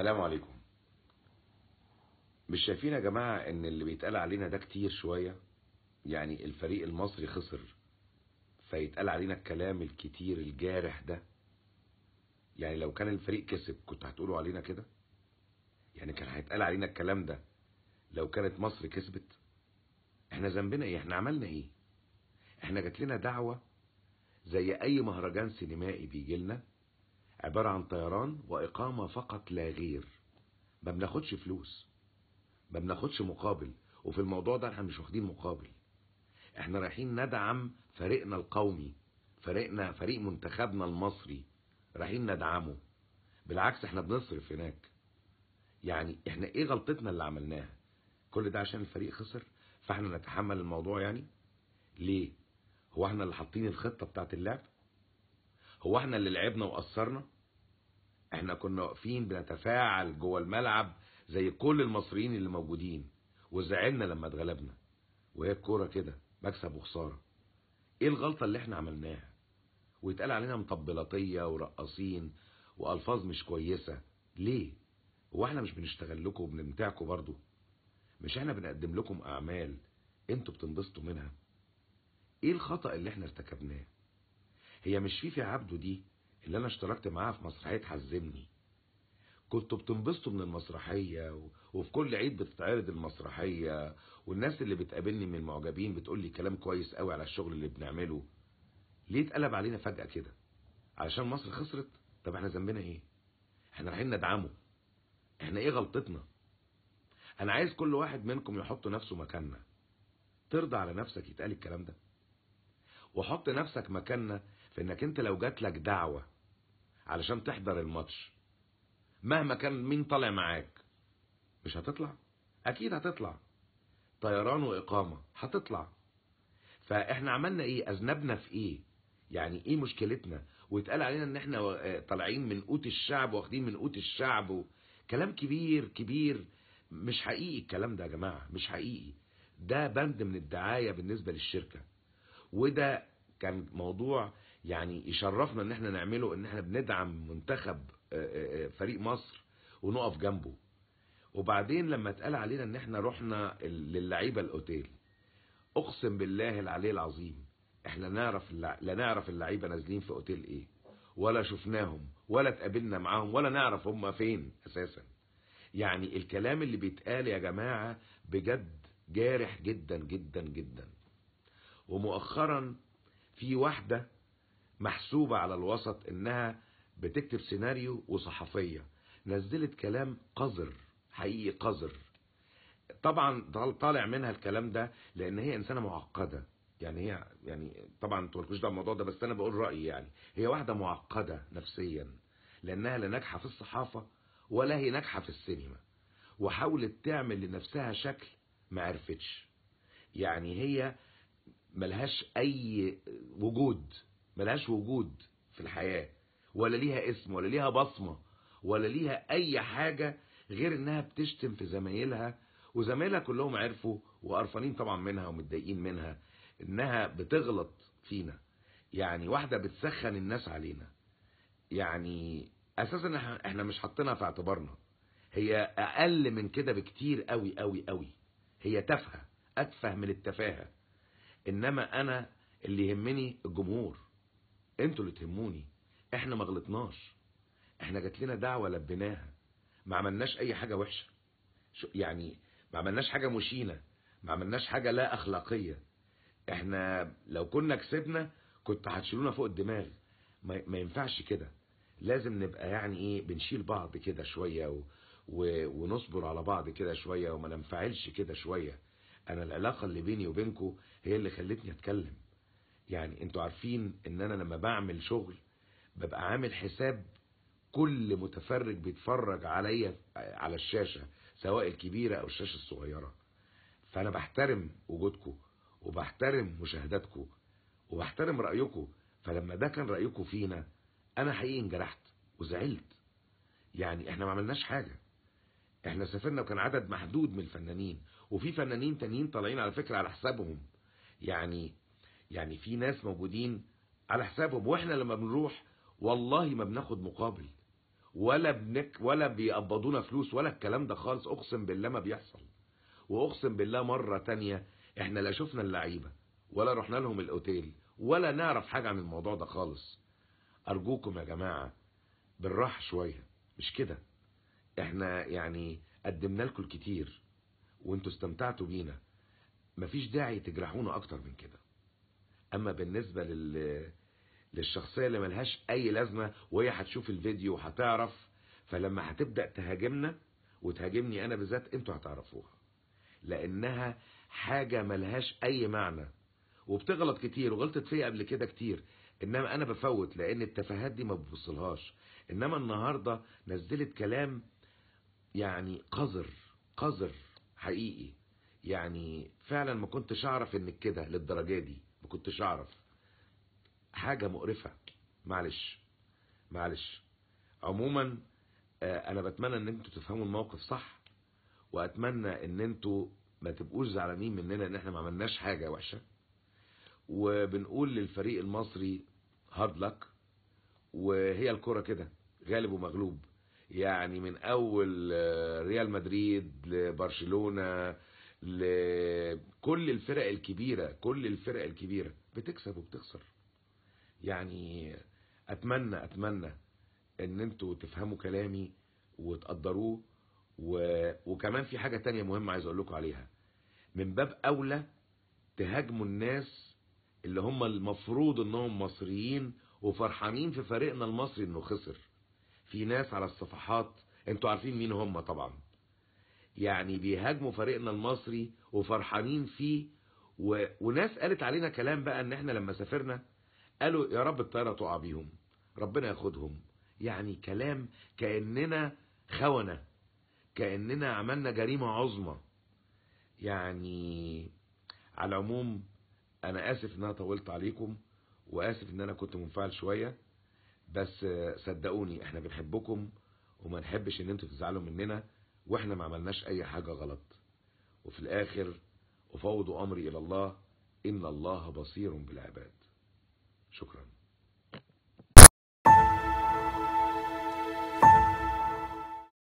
السلام عليكم مش شايفين يا جماعة ان اللي بيتقال علينا ده كتير شوية يعني الفريق المصري خسر فيتقال علينا الكلام الكتير الجارح ده يعني لو كان الفريق كسب كنت هتقولوا علينا كده يعني كان هيتقال علينا الكلام ده لو كانت مصر كسبت احنا ذنبنا ايه احنا عملنا ايه احنا جات لنا دعوة زي اي مهرجان سينمائي بيجي لنا عبارة عن طيران وإقامة فقط لا غير ما بناخدش فلوس ما بناخدش مقابل وفي الموضوع ده احنا مش واخدين مقابل احنا رايحين ندعم فريقنا القومي فريقنا فريق منتخبنا المصري رايحين ندعمه بالعكس احنا بنصرف هناك يعني احنا ايه غلطتنا اللي عملناها كل ده عشان الفريق خسر فاحنا نتحمل الموضوع يعني ليه هو احنا اللي حاطين الخطه بتاعت اللعب هو احنا اللي لعبنا وقصرنا احنا كنا واقفين بنتفاعل جوه الملعب زي كل المصريين اللي موجودين وزعلنا لما اتغلبنا وهي الكوره كده مكسب وخساره ايه الغلطه اللي احنا عملناها ويتقال علينا مطبلاطيه ورقاصين والفاظ مش كويسه ليه هو احنا مش بنشتغل لكم وبنمتعكم برضه مش احنا بنقدم لكم اعمال انتوا بتنبسطوا منها ايه الخطا اللي احنا ارتكبناه هي مش فيفي عبده دي اللي انا اشتركت معاها في مسرحيه حزمني كنتوا بتنبسطوا من المسرحيه وفي كل عيد بتتعرض المسرحيه والناس اللي بتقابلني من المعجبين بتقول لي كلام كويس قوي على الشغل اللي بنعمله ليه اتقلب علينا فجاه كده علشان مصر خسرت طب احنا ذنبنا ايه احنا رايحين ندعمه احنا ايه غلطتنا انا عايز كل واحد منكم يحط نفسه مكاننا ترضى على نفسك يتقال الكلام ده وحط نفسك مكاننا لانك انت لو جات لك دعوة علشان تحضر الماتش مهما كان مين طالع معاك مش هتطلع اكيد هتطلع طيران واقامة هتطلع فاحنا عملنا ايه اذنبنا في ايه يعني ايه مشكلتنا ويتقال علينا ان احنا آه، طالعين من قوت الشعب واخدين من قوت الشعب و... كلام كبير كبير مش حقيقي الكلام ده يا جماعة مش حقيقي ده بند من الدعاية بالنسبة للشركة وده كان موضوع يعني يشرفنا ان احنا نعمله ان احنا بندعم منتخب آه، آه، آه، فريق مصر ونقف جنبه وبعدين لما اتقال علينا ان احنا رحنا للعيبه الاوتيل اقسم بالله العلي العظيم احنا نعرف لا نعرف اللعيبه نازلين في اوتيل ايه ولا شفناهم ولا اتقابلنا معاهم ولا نعرف هم فين اساسا يعني الكلام اللي بيتقال يا جماعه بجد جارح جدا جدا جدا ومؤخرا في واحده محسوبة على الوسط انها بتكتب سيناريو وصحفية نزلت كلام قذر حقيقي قذر طبعا طالع منها الكلام ده لان هي انسانة معقدة يعني هي يعني طبعا انتوا مالكوش دعوه الموضوع ده بس انا بقول رايي يعني هي واحده معقده نفسيا لانها لا ناجحه في الصحافه ولا هي ناجحه في السينما وحاولت تعمل لنفسها شكل ما عرفتش يعني هي ملهاش اي وجود ملهاش وجود في الحياة ولا ليها اسم ولا ليها بصمة ولا ليها اي حاجة غير انها بتشتم في زمايلها وزمايلها كلهم عرفوا وقرفانين طبعا منها ومتضايقين منها انها بتغلط فينا يعني واحدة بتسخن الناس علينا يعني اساسا احنا مش حاطينها في اعتبارنا هي اقل من كده بكتير قوي قوي قوي هي تافهه اتفه من التفاهه انما انا اللي يهمني الجمهور انتوا اللي تهموني احنا ما غلطناش احنا جات لنا دعوه لبيناها ما عملناش اي حاجه وحشه يعني ما عملناش حاجه مشينه ما عملناش حاجه لا اخلاقيه احنا لو كنا كسبنا كنت هتشيلونا فوق الدماغ ما, ما ينفعش كده لازم نبقى يعني ايه بنشيل بعض كده شويه و... و... ونصبر على بعض كده شويه وما ننفعلش كده شويه انا العلاقه اللي بيني وبينكم هي اللي خلتني اتكلم يعني انتوا عارفين ان انا لما بعمل شغل ببقى عامل حساب كل متفرج بيتفرج عليا على الشاشة سواء الكبيرة او الشاشة الصغيرة فانا بحترم وجودكم وبحترم مشاهداتكم وبحترم رأيكم فلما ده كان رأيكم فينا انا حقيقي انجرحت وزعلت يعني احنا ما عملناش حاجة احنا سافرنا وكان عدد محدود من الفنانين وفي فنانين تانيين طالعين على فكرة على حسابهم يعني يعني في ناس موجودين على حسابهم واحنا لما بنروح والله ما بناخد مقابل ولا بنك ولا بيقبضونا فلوس ولا الكلام ده خالص اقسم بالله ما بيحصل واقسم بالله مره تانية احنا لا شفنا اللعيبه ولا رحنا لهم الاوتيل ولا نعرف حاجه عن الموضوع ده خالص ارجوكم يا جماعه بالراحه شويه مش كده احنا يعني قدمنا لكم الكتير وانتوا استمتعتوا بينا مفيش داعي تجرحونا اكتر من كده اما بالنسبة لل للشخصية اللي ملهاش اي لازمة وهي هتشوف الفيديو وهتعرف فلما هتبدأ تهاجمنا وتهاجمني انا بالذات انتوا هتعرفوها لانها حاجة ملهاش اي معنى وبتغلط كتير وغلطت فيا قبل كده كتير انما انا بفوت لان التفاهات دي ما ببصلهاش انما النهاردة نزلت كلام يعني قذر قذر حقيقي يعني فعلا ما كنتش اعرف انك كده للدرجة دي كنتش اعرف حاجه مقرفه معلش معلش عموما آه، انا بتمنى ان انتوا تفهموا الموقف صح واتمنى ان انتوا ما تبقوش زعلانين مننا ان احنا ما عملناش حاجه وحشه وبنقول للفريق المصري هارد لك وهي الكرة كده غالب ومغلوب يعني من اول آه، ريال مدريد لبرشلونه لكل الفرق الكبيرة كل الفرق الكبيرة بتكسب وبتخسر يعني اتمنى اتمنى ان انتوا تفهموا كلامي وتقدروه و... وكمان في حاجة تانية مهمة عايز اقول لكم عليها من باب اولى تهاجموا الناس اللي هم المفروض انهم مصريين وفرحانين في فريقنا المصري انه خسر في ناس على الصفحات انتوا عارفين مين هم طبعا يعني بيهاجموا فريقنا المصري وفرحانين فيه و... وناس قالت علينا كلام بقى ان احنا لما سافرنا قالوا يا رب الطيارة تقع بيهم ربنا ياخدهم يعني كلام كأننا خونة كأننا عملنا جريمة عظمى يعني على العموم انا اسف ان انا طولت عليكم واسف ان انا كنت منفعل شوية بس صدقوني احنا بنحبكم وما نحبش ان انتوا تزعلوا مننا واحنا ما عملناش اي حاجة غلط وفي الاخر افوض امري الى الله ان الله بصير بالعباد شكرا